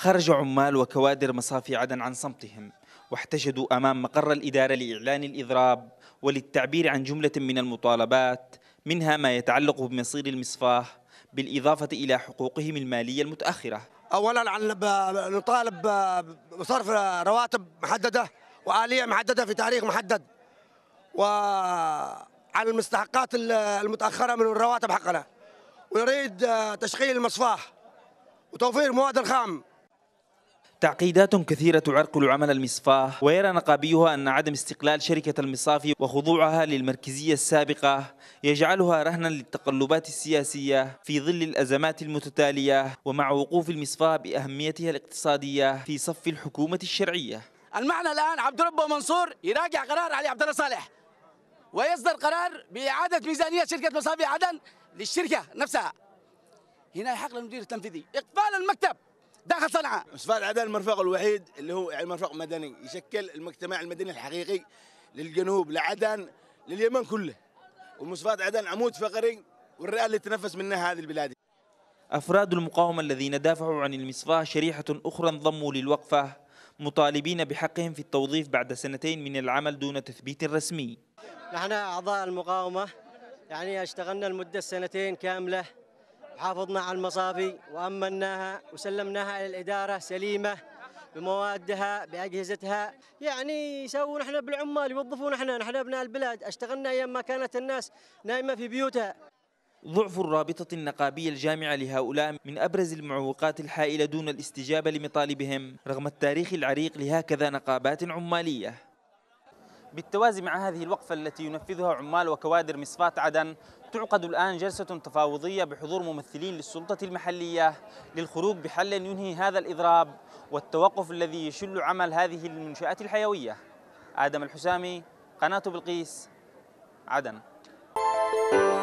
خرج عمال وكوادر مصافي عدن عن صمتهم واحتشدوا أمام مقر الإدارة لإعلان الإضراب وللتعبير عن جملة من المطالبات منها ما يتعلق بمصير المصفاه بالإضافة إلى حقوقهم المالية المتأخرة أولا نطالب بصرف رواتب محددة وآلية محددة في تاريخ محدد وعن المستحقات المتأخرة من الرواتب حقنا ونريد تشغيل المصفاه وتوفير مواد الخام تعقيدات كثيرة تعرقل عمل المصفاة ويرى نقابيها أن عدم استقلال شركة المصافي وخضوعها للمركزية السابقة يجعلها رهنا للتقلبات السياسية في ظل الأزمات المتتالية ومع وقوف المصفاة بأهميتها الاقتصادية في صف الحكومة الشرعية المعنى الآن عبد ربه منصور يراجع قرار علي عبد الله صالح ويصدر قرار بإعادة ميزانية شركة مصافي عدن للشركة نفسها هنا يحق للمدير التنفيذي إقفال المكتب داخل صنعاء مصفى عدن المرفق الوحيد اللي هو يعني مرفق مدني يشكل المجتمع المدني الحقيقي للجنوب لعدن لليمن كله ومصفات عدن عمود فقري والرئه اللي تنفس منها هذه البلاد أفراد المقاومة الذين دافعوا عن المصفاة شريحة أخرى انضموا للوقفة مطالبين بحقهم في التوظيف بعد سنتين من العمل دون تثبيت رسمي نحن أعضاء المقاومة يعني اشتغلنا لمدة سنتين كاملة حافظنا على المصافي وأمناها وسلمناها إلى الإدارة سليمة بموادها باجهزتها يعني يسوون احنا بالعمال يوظفون احنا نحن ابناء البلاد اشتغلنا ايام ما كانت الناس نايمه في بيوتها ضعف الرابطة النقابية الجامعة لهؤلاء من أبرز المعوقات الحائلة دون الاستجابة لمطالبهم رغم التاريخ العريق لهكذا نقابات عمالية بالتوازي مع هذه الوقفة التي ينفذها عمال وكوادر مصفاة عدن تعقد الآن جلسة تفاوضية بحضور ممثلين للسلطة المحلية للخروج بحل ينهي هذا الإضراب والتوقف الذي يشل عمل هذه المنشآت الحيوية آدم الحسامي قناة بلقيس عدن